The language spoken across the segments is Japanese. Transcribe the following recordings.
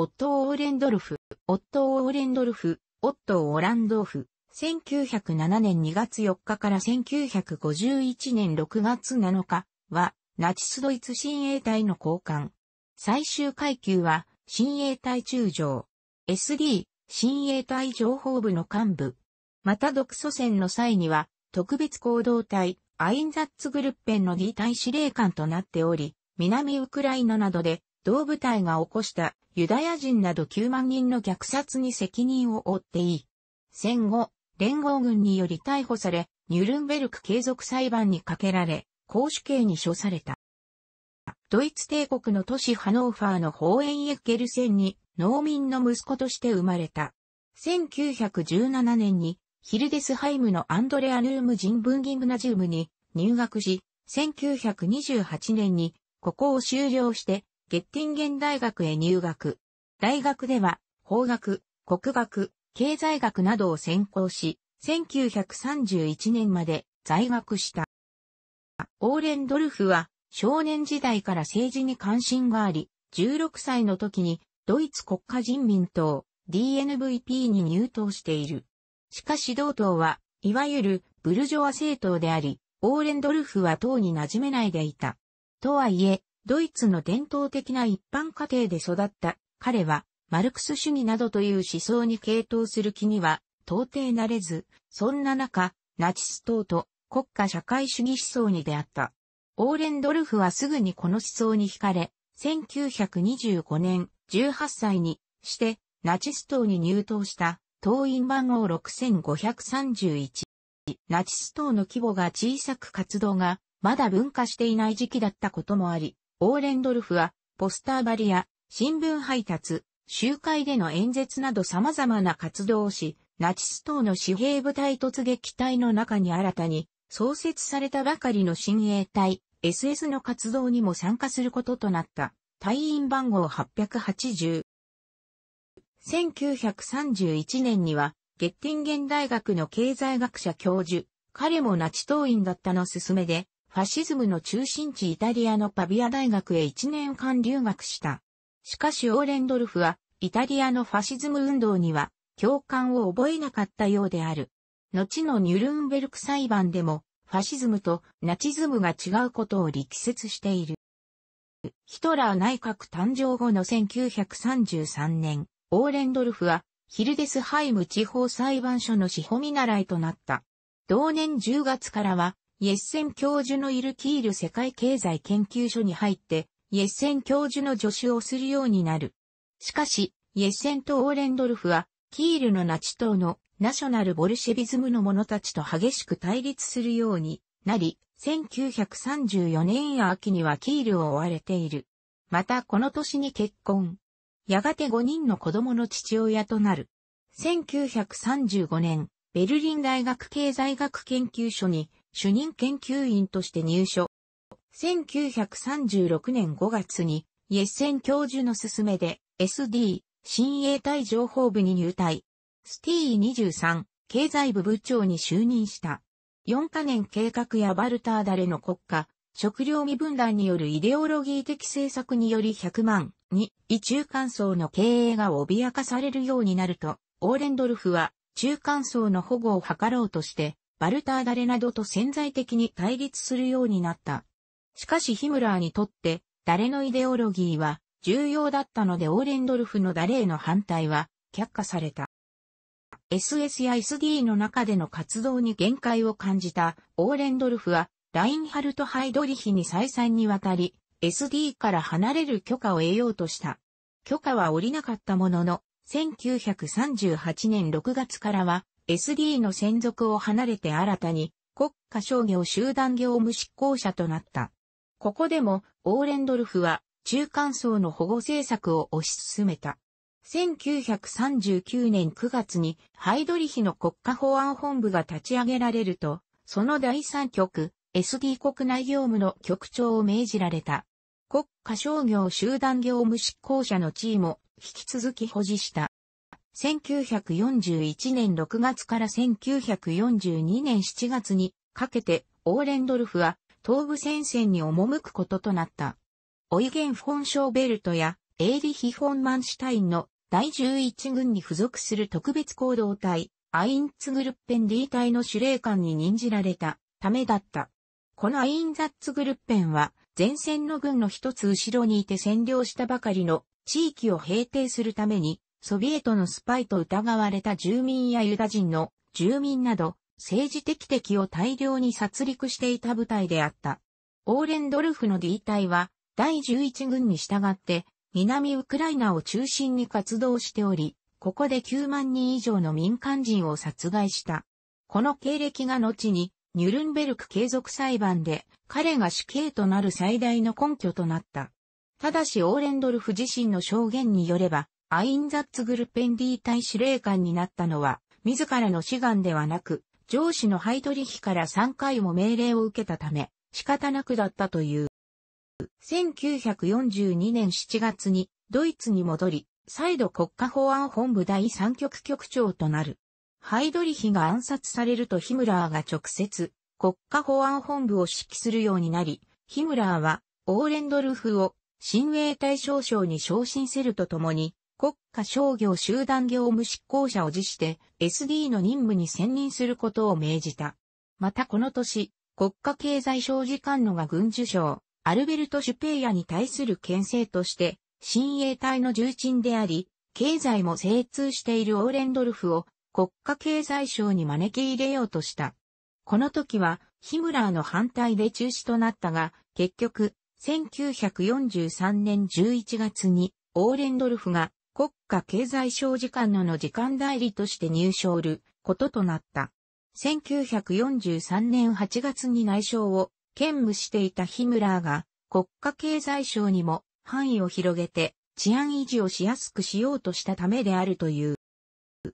オットー・オーレンドルフ、オットー・オーレンドルフ、オットー・オランドーフ、1907年2月4日から1951年6月7日は、ナチスドイツ親衛隊の交換。最終階級は、親衛隊中将。SD、親衛隊情報部の幹部。また独祖戦の際には、特別行動隊、アインザッツグルッペンの D 隊司令官となっており、南ウクライナなどで同部隊が起こしたユダヤ人など9万人の虐殺に責任を負っていい。戦後、連合軍により逮捕され、ニュルンベルク継続裁判にかけられ、公主刑に処された。ドイツ帝国の都市ハノーファーのホーエンエッゲルセンに農民の息子として生まれた。1917年にヒルデスハイムのアンドレアヌーム人文ギムナジウムに入学し、1928年にここを修了してゲッティンゲン大学へ入学。大学では、法学、国学、経済学などを専攻し、1931年まで在学した。オーレンドルフは少年時代から政治に関心があり、16歳の時にドイツ国家人民党 DNVP に入党している。しかし同党は、いわゆるブルジョア政党であり、オーレンドルフは党に馴染めないでいた。とはいえ、ドイツの伝統的な一般家庭で育った、彼は、マルクス主義などという思想に傾倒する気には、到底なれず、そんな中、ナチス党と国家社会主義思想に出会った。オーレンドルフはすぐにこの思想に惹かれ、1925年18歳にして、ナチス党に入党した党員番号6531。ナチス党の規模が小さく活動がまだ分化していない時期だったこともあり、オーレンドルフは、ポスターバりや、新聞配達、集会での演説など様々な活動をし、ナチス党の私兵部隊突撃隊の中に新たに創設されたばかりの新衛隊 SS の活動にも参加することとなった隊員番号880。1931年にはゲッティンゲン大学の経済学者教授、彼もナチ党員だったの勧めでファシズムの中心地イタリアのパビア大学へ1年間留学した。しかしオーレンドルフは、イタリアのファシズム運動には、共感を覚えなかったようである。後のニュルンベルク裁判でも、ファシズムとナチズムが違うことを力説している。ヒトラー内閣誕生後の1933年、オーレンドルフはヒルデスハイム地方裁判所の司法見習いとなった。同年10月からはイエッセン教授のいるキール世界経済研究所に入って、イエッセン教授の助手をするようになる。しかし、イエッセンとオーレンドルフは、キールのナチ党のナショナルボルシェビズムの者たちと激しく対立するようになり、1934年秋にはキールを追われている。またこの年に結婚。やがて5人の子供の父親となる。1935年、ベルリン大学経済学研究所に主任研究員として入所。1936年5月に、イエッセン教授の勧めで、SD、新衛隊情報部に入隊。スティー23、経済部部長に就任した。4カ年計画やバルターダレの国家、食料未分断によるイデオロギー的政策により100万に、異中間層の経営が脅かされるようになると、オーレンドルフは中間層の保護を図ろうとして、バルターダレなどと潜在的に対立するようになった。しかしヒムラーにとって、ダレのイデオロギーは重要だったのでオーレンドルフのダレへの反対は却下された。SS や SD の中での活動に限界を感じたオーレンドルフはラインハルト・ハイドリヒに再三にわたり SD から離れる許可を得ようとした。許可は降りなかったものの1938年6月からは SD の専属を離れて新たに国家商業集団業務執行者となった。ここでもオーレンドルフは中間層の保護政策を推し進めた。1939年9月にハイドリヒの国家保安本部が立ち上げられると、その第三局、SD 国内業務の局長を命じられた。国家商業集団業務執行者の地位も引き続き保持した。1941年6月から1942年7月にかけてオーレンドルフは東部戦線に赴くこととなった。オイゲン・フォン・ショーベルトやエイリヒ・フォン・マンシュタインの第11軍に付属する特別行動隊、アインツグルッペン D 隊の司令官に任じられたためだった。このアインザッツグルッペンは前線の軍の一つ後ろにいて占領したばかりの地域を平定するためにソビエトのスパイと疑われた住民やユダ人の住民など、政治的敵を大量に殺戮していた部隊であった。オーレンドルフの D 隊は、第11軍に従って、南ウクライナを中心に活動しており、ここで9万人以上の民間人を殺害した。この経歴が後に、ニュルンベルク継続裁判で、彼が死刑となる最大の根拠となった。ただしオーレンドルフ自身の証言によれば、アインザッツグルペンディ隊司令官になったのは、自らの志願ではなく、上司のハイトリヒから3回も命令を受けたため、仕方なくだったという。1942年7月にドイツに戻り、再度国家保安本部第三局局長となる。ハイドリヒが暗殺されるとヒムラーが直接国家保安本部を指揮するようになり、ヒムラーはオーレンドルフを親衛隊少将に昇進せるとともに国家商業集団業務執行者を辞して SD の任務に専任することを命じた。またこの年、国家経済省事官のが軍需省、アルベルト・シュペイヤに対する牽制として、新衛隊の重鎮であり、経済も精通しているオーレンドルフを国家経済省に招き入れようとした。この時は、ヒムラーの反対で中止となったが、結局、1943年11月に、オーレンドルフが家経済省時間のの時間代理として入省ることとなった。1943年8月に内省を兼務していたヒムラーが国家経済省にも範囲を広げて治安維持をしやすくしようとしたためであるという。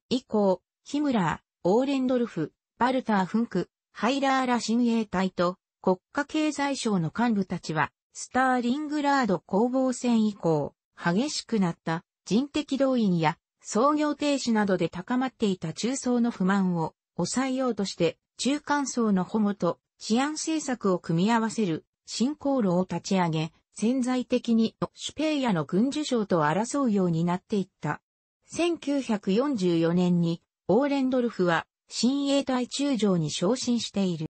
以降、ヒムラー、オーレンドルフ、バルター・フンク、ハイラーラ親衛隊と国家経済省の幹部たちは、スターリングラード攻防戦以降、激しくなった人的動員や創業停止などで高まっていた中層の不満を抑えようとして中間層の保護と治安政策を組み合わせる新航路を立ち上げ、潜在的にシュペイヤの軍需省と争うようになっていった。1944年にオーレンドルフは新衛隊中将に昇進している。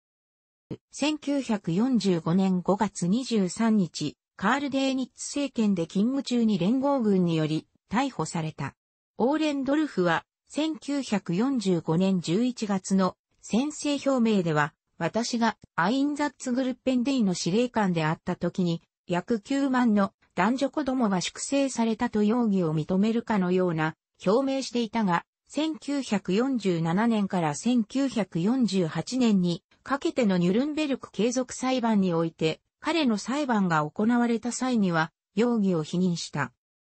1945年5月23日、カール・デーニッツ政権で勤務中に連合軍により逮捕された。オーレンドルフは1945年11月の宣誓表明では、私がアインザッツグルッペンデイの司令官であった時に、約9万の男女子供が粛清されたと容疑を認めるかのような表明していたが、1947年から1948年にかけてのニュルンベルク継続裁判において、彼の裁判が行われた際には、容疑を否認した。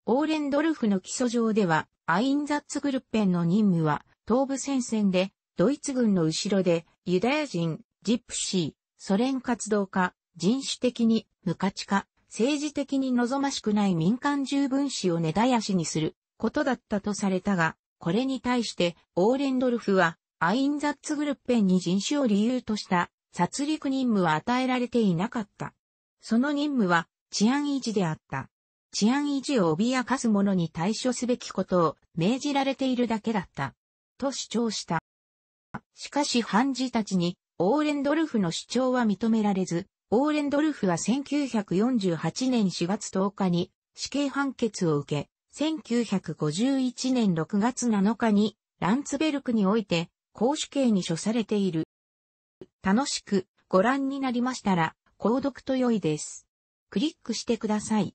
オーレンドルフの基礎上では、アインザッツグルッペンの任務は、東部戦線で、ドイツ軍の後ろで、ユダヤ人、ジップシー、ソ連活動家、人種的に、無価値化、政治的に望ましくない民間従軍士を根絶やしにすることだったとされたが、これに対して、オーレンドルフは、アインザッツグルッペンに人種を理由とした殺戮任務は与えられていなかった。その任務は治安維持であった。治安維持を脅かす者に対処すべきことを命じられているだけだった。と主張した。しかし判事たちに、オーレンドルフの主張は認められず、オーレンドルフは1948年4月10日に死刑判決を受け、1951年6月7日にランツベルクにおいて公主刑に処されている。楽しくご覧になりましたら、購読と良いです。クリックしてください。